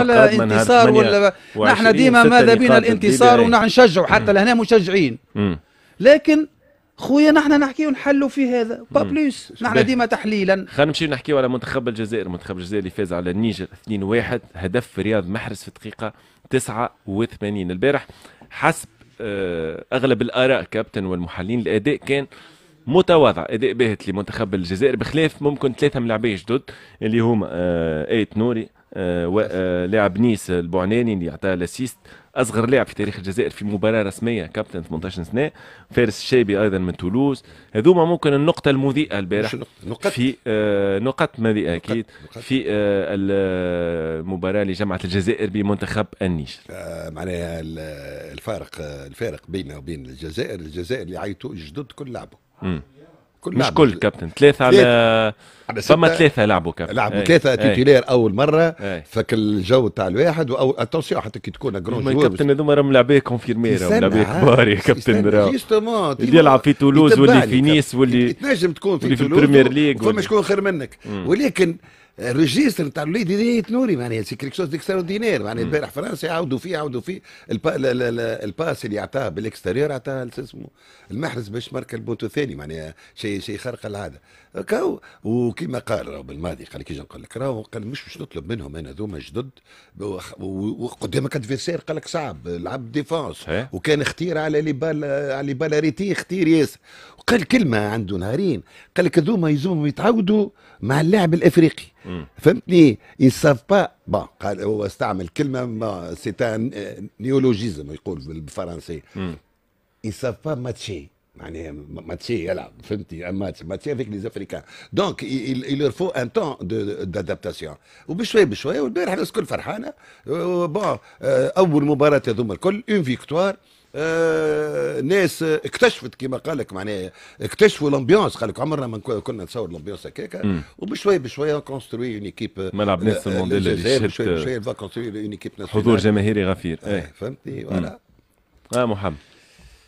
قال انتصار ولا نحن ديما ماذا بنا الانتصار ونحن نشجع حتى لهنا مشجعين لكن خويا نحن نحكي ونحلوا في هذا با بلوس نحن ديما تحليلا خلينا نمشيو نحكيو على منتخب الجزائر منتخب الجزائر اللي فاز على النيجر 2-1 هدف رياض محرز في الدقيقه 89 البارح حسب آه، اغلب الاراء كابتن والمحللين الاداء كان متواضع اداء باهت لمنتخب الجزائر بخلاف ممكن ثلاثه من جدد اللي هما آه، ايت نوري آه، آه، لاعب نيس البعناني اللي عطاه الاسيست اصغر لاعب في تاريخ الجزائر في مباراه رسميه كابتن 18 سنه فارس الشابي ايضا من تولوز هذوما ممكن النقطه المضيئه البارح نقطة. في آه نقط مضيئه اكيد في آه المباراه اللي جمعت الجزائر بمنتخب النيش آه معناها الفارق الفارق بينه وبين الجزائر الجزائر اللي عيطوا جدد كل لعبه كل مش كل كابتن ثلاثة على فما ثلاثة لعبوا كابتن لعبوا إيه. ثلاثة تيتيلير إيه. أول مرة إيه. فك الجو تاع الواحد أو اتونسيون حتى كي تكون جرون كابتن هذوما راهم لعبيه كونفيرمي راهم لعبيه آه، كبار يا كابتن اللي يلعب في تولوز واللي في نيس واللي تنجم تكون في, في البريمير ليج فما شكون خير منك ولكن الريجيستر نتاع الوليد دي نوري معناها سي كريك شوز ديكستراوردينير معناها البارح فرنسا يعاودوا فيه يعاودوا فيه البا الباس اللي عطاه بالاكستيريور عطاه اسمه المحرز باش مارك البونتو الثاني معناها شيء شيء خارق العاده كاو وكما قال راهو بالماضي قال كي نقول لك راهو قال مش باش نطلب منهم انا ذوما جدد وقدامك ادفيرسير قال لك صعب لعب ديفونس وكان اختير على لي بال على بالاريتي اختير ياسر وقال كلمه عنده نهارين قال لك ذوما يزوم يتعاودوا مع اللاعب الافريقي فهمتني يساف با بون قال هو استعمل كلمه سيتان نيولوجيزم euh, يقول بالفرنسي يساف با ماتشي يعني ماتشي يلعب فهمتي ماتش ماتشي افيك لي افريكان دونك il leur faut un temps d'adaptation وبشوي بشوي والبارح الناس الكل فرحانه بون euh، اول مباراه هذوما الكل اون فيكتوار آه، ناس اكتشفت كما قال لك معناها اكتشفوا الامبيونس قال لك عمرنا ما كنا نتصور الامبيونس هكاك وبشويه بشويه كونستروي اون ايكيب ملعب ناس آه، المونديال اللي بشويه بشويه كونستروي اون ايكيب حضور جماهيري غفير آه، ايه فهمتني فوالا اه محمد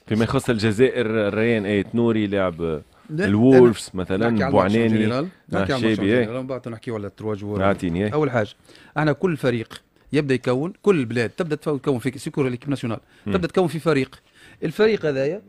فيما يخص الجزائر ريان ايه نوري لاعب الولفز مثلا بوعناني نحكي على الماتش نحكي على الماتش نحكيو على التروا جوار اول حاجه احنا كل فريق يبدا يكون كل البلاد تبدا تكون في سيكور ليكيب ناسيونال تبدا تكون في فريق الفريق هذايا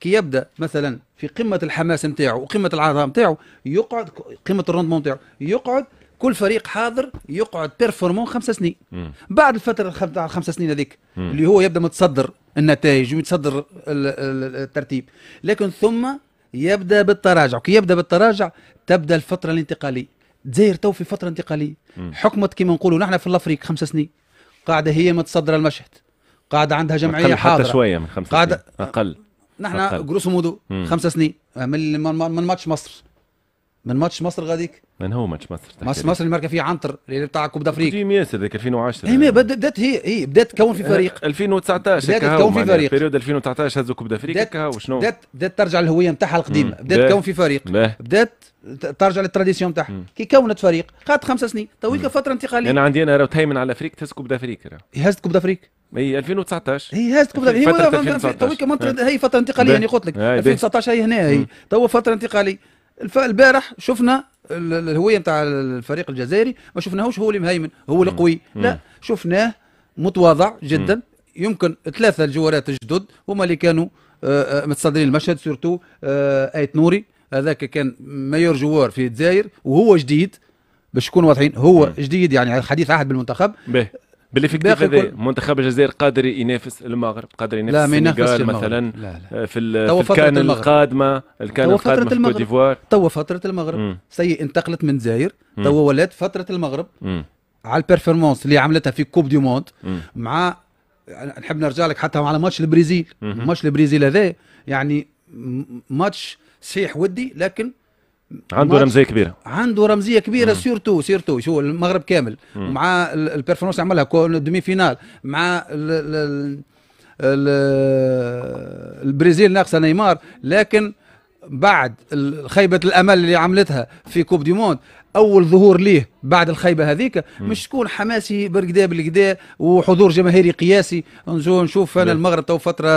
كي يبدا مثلا في قمه الحماس نتاعو وقمه العظام نتاعو يقعد قمه الروندمون نتاعو يقعد كل فريق حاضر يقعد بيرفورمون خمس سنين مم. بعد الفتره الخم... الخمس سنين هذيك اللي هو يبدا متصدر النتائج ويتصدر الترتيب لكن ثم يبدا بالتراجع كي يبدا بالتراجع تبدا الفتره الانتقاليه تزاير تو في فتره انتقاليه حكمت كما نقولوا نحن في الافريق خمس سنين قاعده هي متصدره المشهد قاعده عندها جمعيه حاضره حتى شويه من خمس قاعدة اقل نحن جروس مودو خمس سنين من من ماتش مصر من ماتش مصر غاديك من هو ماتش مصر ماتش مصر اللي ماركه فيه عنتر اللي بتاع كوب دافريك تيم ياسر ذاك 2010 هي إيه، بدات هي هي بدات تكون في فريق 2019 بدات تكون في فريق بيريود 2019 هزوا كوب دافريك هكا وشنو بدات بدات ترجع الهويه نتاعها القديمه بدات تكون في فريق بدات ترجع للتراديسيون نتاعها كي كونت فريق قعدت خمس سنين تويك فتره انتقاليه انا عندي انا راه تهيمن على فريق تهز كوب دافريك هزت كوب دافريك اي 2019 هي هازت كوب هي فتره هي فتره انتقاليه يعني قلت لك 2019 هي هنا هي تو فتره انتقاليه البارح شفنا الهويه نتاع الفريق الجزائري ما شفناهوش هو اللي مهيمن هو اللي قوي لا شفناه متواضع جدا يمكن ثلاثه الجوارات الجدد هما اللي كانوا آه، آه، متصدرين المشهد سورتو آه، ايت نوري هذاك كان مايور جوار في الجزائر وهو جديد باش نكونوا واضحين هو جديد يعني حديث عهد بالمنتخب بالافكتيف هذا منتخب الجزائر قادر ينافس المغرب قادر ينافس السنغال مثلا لا لا. آه، في, في الكان القادمه الكان القادمه في كوت ديفوار توا فتره المغرب سي انتقلت من زاير توا ولات فتره المغرب مم. على البيرفورمانس اللي عملتها في كوب دي موند مع نحب نرجع لك حتى على ماتش البرازيل ماتش البرازيل هذا يعني ماتش صحيح ودي لكن عنده رمزيه كبيره عنده رمزيه كبيره سيرتو سيرتو شو المغرب كامل مع البيرفورمانس عملها كون دومي فينال مع ال ال البرازيل ناقصه نيمار لكن بعد خيبه الامل اللي عملتها في كوب دي موند اول ظهور ليه بعد الخيبه هذيك مش تكون حماسي برقدا بالقدا وحضور جماهيري قياسي نجو نشوف انا المغرب تو فتره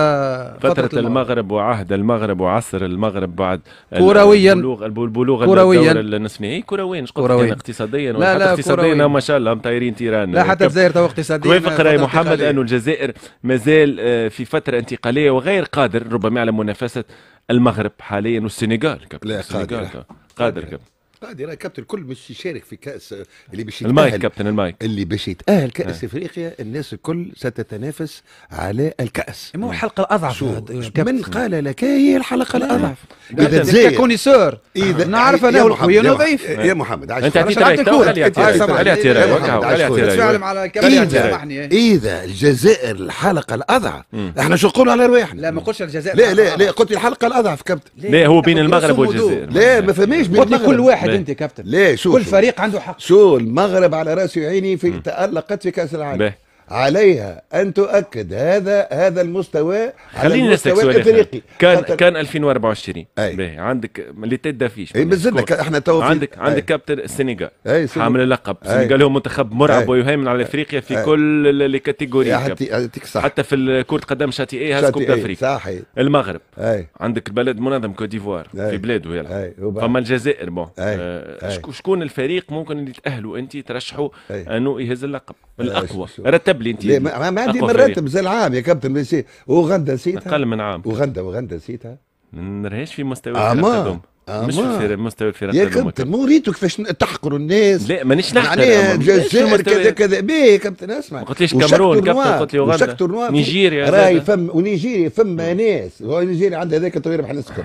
فتره, فترة المغرب. المغرب وعهد المغرب وعصر المغرب بعد كرويا البلوغ البلوغ كرويا النصف إيه، كرويا مش قلت اقتصاديا لا لا اقتصاديا ما شاء الله مطيرين تيران لا حتى الجزائر تو اقتصاديا توافق راي محمد انه الجزائر مازال آه، في فتره انتقاليه وغير قادر ربما على منافسه المغرب حاليا والسنغال لا قادر قادر, قادر. قادر كابتن الكل مش يشارك في كاس اللي باش المايك كابتن المايك اللي باش يتاهل كاس آه. افريقيا الناس الكل ستتنافس على الكاس ما هو الحلقه الاضعف من قال لك هي الحلقه الاضعف اذا زي كونيسور اذا نعرف انه القوي ضعيف يا محمد إيه. انت عطيت رايك إيه. اذا الجزائر الحلقه الاضعف احنا شو نقولوا على رواحنا لا ما قلتش الجزائر لا لا لا قلت الحلقه الاضعف كابتن لا هو بين المغرب والجزائر لا ما فماش بين كل واحد واحد انت كابتن ليه شو كل شو فريق عنده حق شو المغرب على راسي وعيني في تالقت في كاس العالم عليها ان تؤكد هذا هذا المستوى خليني نسالك سؤال كان خطر... كان 2024 أي. باهي عندك اللي دافيش اي بالزبط احنا تو عندك أي. عندك كابتن السنغال حامل اللقب السنغال هو منتخب مرعب ويهيمن على افريقيا في أي. كل الكاتيجوري حتى, حتى في كره قدم شاتي اي كوب افريقيا صحيح المغرب أي. عندك البلد منظم كوت ديفوار في بلاده يلعب فما الجزائر بون آه، شكون الفريق ممكن اللي تاهلوا انت ترشحوا انه يهز اللقب الاقوى رتب مرتب اللي انت ما, ما عندي مرتب زي العام يا كابتن اوغندا نسيتها اقل من عام اوغندا اوغندا نسيتها ما نراهيش في مستوى التقدم آه، آه، مش في مستوى الفرق يا كابتن مو ريتو كيفاش تحقروا الناس لا مانيش نحقر يعني الجزائر كذا كذا باهي يا كابتن اسمع ما قلتليش كامرون كابتن قلت لي اوغندا نيجيريا راهي فم ونيجيريا فما ناس ونيجيريا عندها هذاك طويل بحال السكر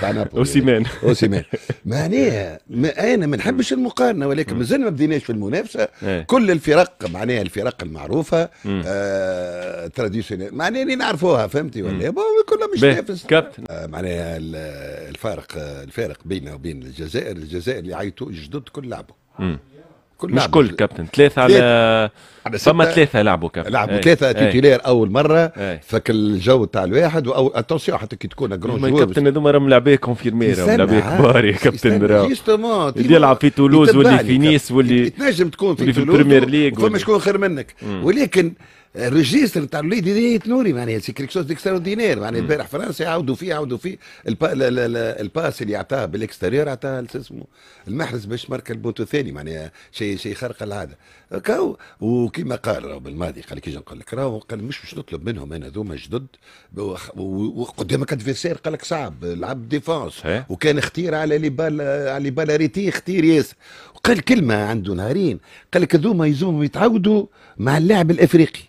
تاع نابولي اوسيمان اوسيمان معناها ما انا ما نحبش المقارنه ولكن مازلنا ما بديناش في المنافسه إيه. كل الفرق معناها الفرق المعروفه آه تراديسيونيل معناها اللي نعرفوها فهمتي ولا إيه؟ كلها مش نافس كابتن آه معناها الفارق الفارق بيننا وبين الجزائر الجزائر اللي عيطوا جدد كل لعبه مش كل كابتن ثلاثة على فما ثلاثه لعبوا كف لعبوا إيه. ثلاثه إيه. تيتيلير اول مره إيه. فك الجو تاع الواحد أو اتونسيون حتى كي تكون جرون جوار كابتن هذوما راهم لعبيه كونفيرمي راهم لعبيه كبار يا كابتن راهو اللي يلعب في تولوز واللي في نيس واللي تنجم تكون في, البريمير ليغ فما شكون خير منك ولكن الريجيستر تاع الوليد هذا تنوري معناها سي كريك ديكسترو دينير معناها البارح فرنسا يعاودوا فيه يعاودوا فيه البا الباس اللي عطاه بالاكستيريور عطاه اسمه المحرز باش مركب البوتو الثاني معناها شيء شيء خارق العاده كاو وكما قال راهو بالماضي قال لك نقول لك راهو قال مش باش نطلب منهم انا ذوما جدد وقدامك ادفيسير قال لك صعب لعب ديفونس إيه. وكان اختير على لي بال على لي ريتي اختير ياسر وقال كلمه عنده نهارين قال لك ذوما يزوم يتعودوا مع اللاعب الافريقي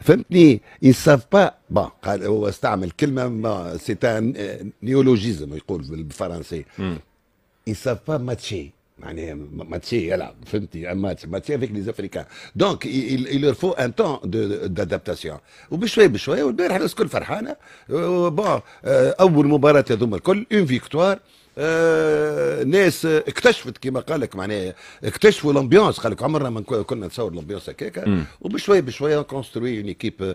فهمتني يساف با بون قال هو استعمل كلمه سيتان نيولوجيزم يقول بالفرنسي يساف با ماتشي معناها ماتشي يلعب فهمتي ماتش ماتشي افيك لي زافريكان دونك il فو ان تون دادابتاسيون وبشوي بشوي والبارح الناس الكل فرحانه بون آه، اول مباراه هذوما الكل اون فيكتوار آه ناس آه، اكتشفت كما قال لك معناها اكتشفوا الامبيونس قال لك عمرنا ما كنا نتصور الامبيونس هكاك وبشوي بشوي كونستروي اون ايكيب